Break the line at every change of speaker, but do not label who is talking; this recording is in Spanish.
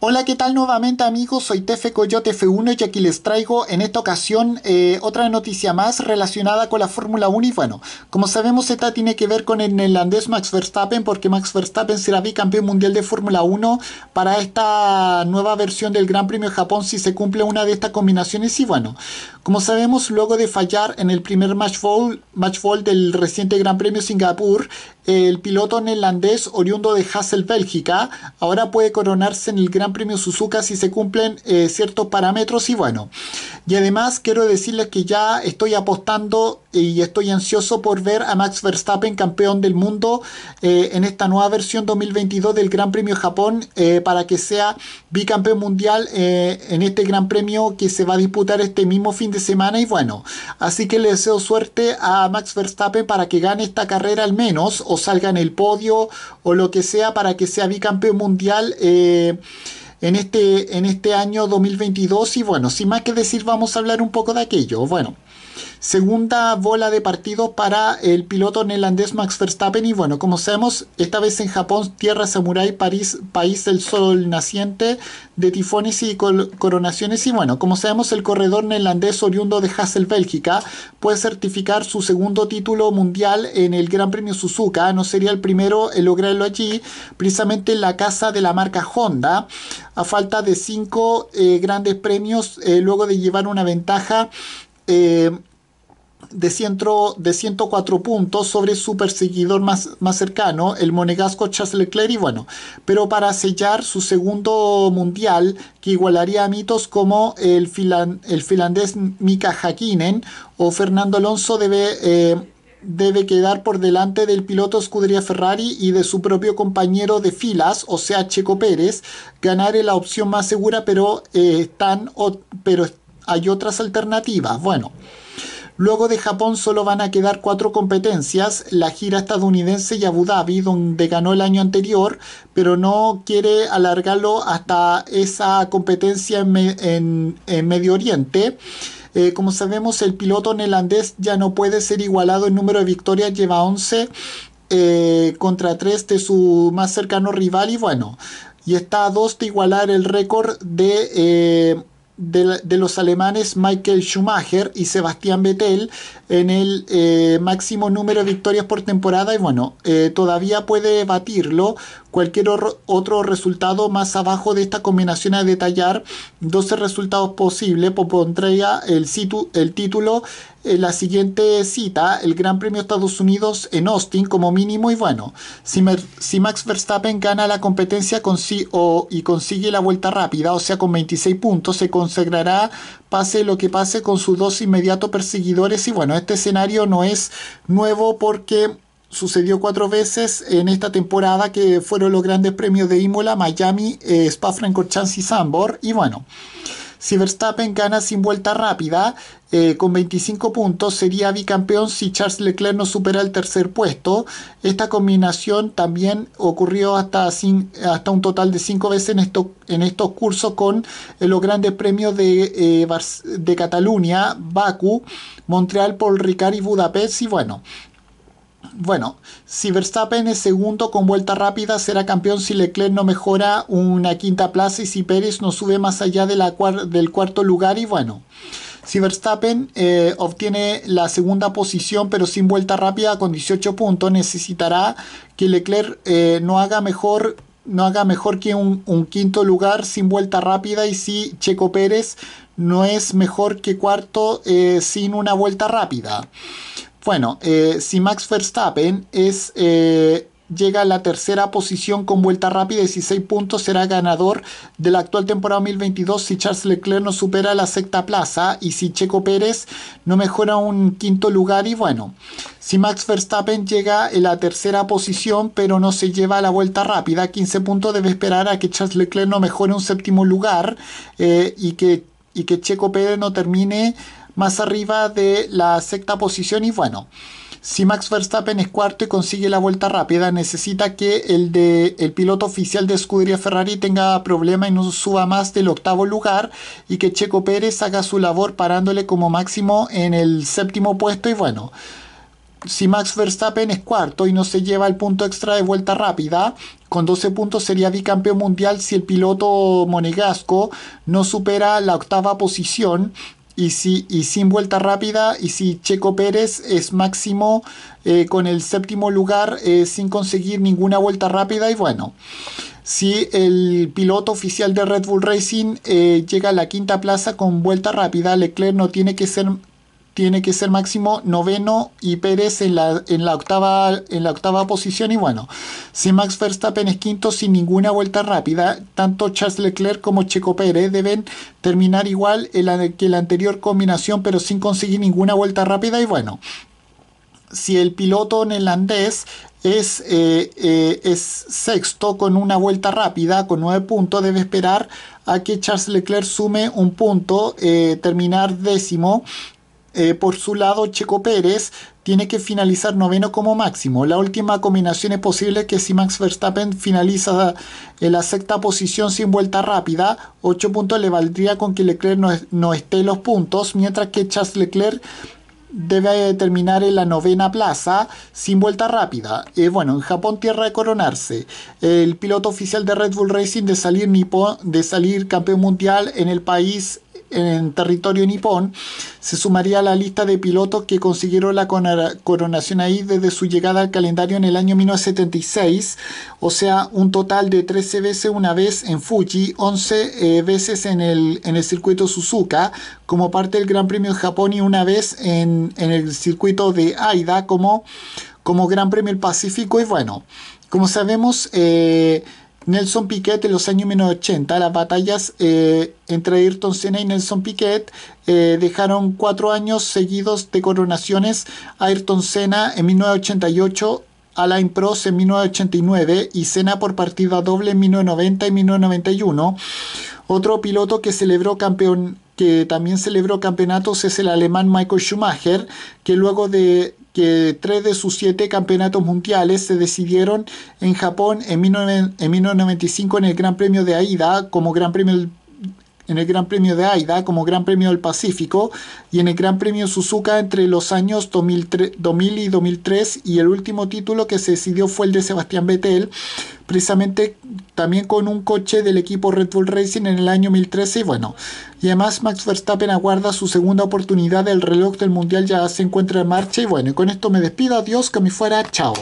Hola, ¿qué tal nuevamente amigos? Soy Tefe Coyote F1 y aquí les traigo en esta ocasión eh, otra noticia más relacionada con la Fórmula 1 y bueno, como sabemos esta tiene que ver con el neerlandés Max Verstappen porque Max Verstappen será bicampeón mundial de Fórmula 1 para esta nueva versión del Gran Premio Japón si se cumple una de estas combinaciones y bueno, como sabemos luego de fallar en el primer match match del reciente Gran Premio Singapur, el piloto neerlandés oriundo de Hassel, Bélgica, ahora puede coronarse en el Gran Premio Suzuka si se cumplen eh, ciertos parámetros y bueno. Y además quiero decirles que ya estoy apostando y estoy ansioso por ver a Max Verstappen campeón del mundo eh, en esta nueva versión 2022 del Gran Premio Japón eh, para que sea bicampeón mundial en este Gran Premio que se va a disputar este mismo fin de semana y bueno. Así que le deseo suerte a Max Verstappen para que gane esta carrera al menos o salga en el podio o lo que sea para que sea bicampeón mundial eh, en, este, en este año 2022. Y bueno, sin más que decir, vamos a hablar un poco de aquello. Bueno segunda bola de partido para el piloto neerlandés Max Verstappen. Y bueno, como sabemos, esta vez en Japón, tierra Samurai, París, país del sol naciente, de tifones y coronaciones. Y bueno, como sabemos, el corredor neerlandés oriundo de Hassel, Bélgica, puede certificar su segundo título mundial en el Gran Premio Suzuka. No sería el primero en lograrlo allí, precisamente en la casa de la marca Honda, a falta de cinco eh, grandes premios, eh, luego de llevar una ventaja eh, de, de 104 puntos sobre su perseguidor más, más cercano, el monegasco Charles Leclerc, bueno, pero para sellar su segundo mundial, que igualaría a mitos como el, el finlandés Mika Hakkinen o Fernando Alonso debe... Eh, debe quedar por delante del piloto escudería Ferrari y de su propio compañero de filas, o sea, Checo Pérez. Ganar la opción más segura, pero, eh, pero hay otras alternativas. Bueno. Luego de Japón solo van a quedar cuatro competencias, la gira estadounidense y Abu Dhabi, donde ganó el año anterior, pero no quiere alargarlo hasta esa competencia en, Medio Oriente. Eh, como sabemos, el piloto neerlandés ya no puede ser igualado en número de victorias, lleva 11 eh, contra 3 de su más cercano rival y bueno, y está a 2 de igualar el récord de... Eh, de, los alemanes Michael Schumacher y Sebastián Vettel en el eh, máximo número de victorias por temporada y bueno, eh, todavía puede batirlo cualquier otro resultado más abajo de esta combinación a detallar 12 resultados posibles pondría el, el título la siguiente cita, el Gran Premio Estados Unidos en Austin como mínimo y bueno, si, si Max Verstappen gana la competencia con, o, y consigue la vuelta rápida, o sea con 26 puntos, se consagrará pase lo que pase con sus dos inmediatos perseguidores y bueno, este escenario no es nuevo porque sucedió cuatro veces en esta temporada que fueron los grandes premios de Imola, Miami, eh, Spa-Francorchamps y Sambor y bueno. Si Verstappen gana sin vuelta rápida, eh, con 25 puntos, sería bicampeón si Charles Leclerc no supera el tercer puesto. Esta combinación también ocurrió hasta, hasta un total de 5 veces en, en estos cursos con eh, los grandes premios de, eh, de Cataluña, Baku, Montreal, por Ricard y Budapest. Y bueno, bueno, si Verstappen es segundo con vuelta rápida, será campeón si Leclerc no mejora una quinta plaza y si Pérez no sube más allá del cuarto lugar. Y bueno, si Verstappen eh, obtiene la segunda posición pero sin vuelta rápida con 18 puntos, necesitará que Leclerc eh, no haga mejor no haga mejor que un, quinto lugar sin vuelta rápida y si Checo Pérez no es mejor que cuarto eh, sin una vuelta rápida. Bueno, eh, si Max Verstappen es, eh, llega a la tercera posición con vuelta rápida, 16 puntos, será ganador de la actual temporada 2022 si Charles Leclerc no supera la sexta plaza y si Checo Pérez no mejora un quinto lugar y bueno, si Max Verstappen llega a la tercera posición pero no se lleva a la vuelta rápida, 15 puntos debe esperar a que Charles Leclerc no mejore un séptimo lugar eh, y que y que Checo Pérez no termine más arriba de la sexta posición y bueno. Si Max Verstappen es cuarto y consigue la vuelta rápida, necesita que el, de, piloto oficial de escudería Ferrari tenga problema y no suba más del octavo lugar y que Checo Pérez haga su labor parándole como máximo en el séptimo puesto y bueno. Si Max Verstappen es cuarto y no se lleva el punto extra de vuelta rápida, con 12 puntos sería bicampeón mundial si el piloto monegasco no supera la octava posición y, y sin vuelta rápida y si Checo Pérez es máximo eh, con el séptimo lugar eh, sin conseguir ninguna vuelta rápida y bueno. Si el piloto oficial de Red Bull Racing eh, llega a la quinta plaza con vuelta rápida, Leclerc no tiene que ser tiene que ser máximo noveno y Pérez en la, en la, octava, en la octava posición. Y bueno, si Max Verstappen es quinto sin ninguna vuelta rápida, tanto Charles Leclerc como Checo Pérez deben terminar igual en que la anterior combinación, pero sin conseguir ninguna vuelta rápida. Y bueno, si el piloto neerlandés es, eh, eh, es, sexto con una vuelta rápida, con nueve puntos, debe esperar a que Charles Leclerc sume un punto, eh, terminar décimo eh, por su lado, Checo Pérez tiene que finalizar noveno como máximo. La última combinación es posible que si Max Verstappen finaliza en eh, la sexta posición sin vuelta rápida, 8 puntos le valdría con que Leclerc no, esté los puntos, mientras que Charles Leclerc debe eh, terminar en la novena plaza sin vuelta rápida. bueno, en Japón tierra de coronarse. El piloto oficial de Red Bull Racing de salir, de salir campeón mundial en el país en territorio nipón, se sumaría a la lista de pilotos que consiguieron la coronación ahí desde su llegada al calendario en el año 1976, o sea, un total de 13 veces una vez en Fuji, 11 eh, veces en el, en el circuito Suzuka como parte del Gran Premio de Japón y una vez en, el circuito de Aida como, como Gran Premio del Pacífico y bueno, como sabemos... Eh, Nelson Piquet en los años 1980. Las batallas eh, entre Ayrton Senna y Nelson Piquet eh, dejaron cuatro años seguidos de coronaciones. Ayrton Senna en 1988 Alain Prost en 1989 y Senna por partida doble en 1990 y 1991. Otro piloto que celebró campeón que también celebró campeonatos es el alemán Michael Schumacher, que luego de que tres de sus siete campeonatos mundiales se decidieron en Japón en, 1995 en el Gran Premio de Aida como Gran Premio del en el Gran Premio de Aida como Gran Premio del Pacífico y en el Gran Premio Suzuka entre los años 2000 y 2003 y el último título que se decidió fue el de Sebastián Vettel, precisamente también con un coche del equipo Red Bull Racing en el año 2013 y bueno, y además Max Verstappen aguarda su segunda oportunidad, el reloj del Mundial ya se encuentra en marcha y bueno, y con esto me despido, adiós, que me fuera, chao.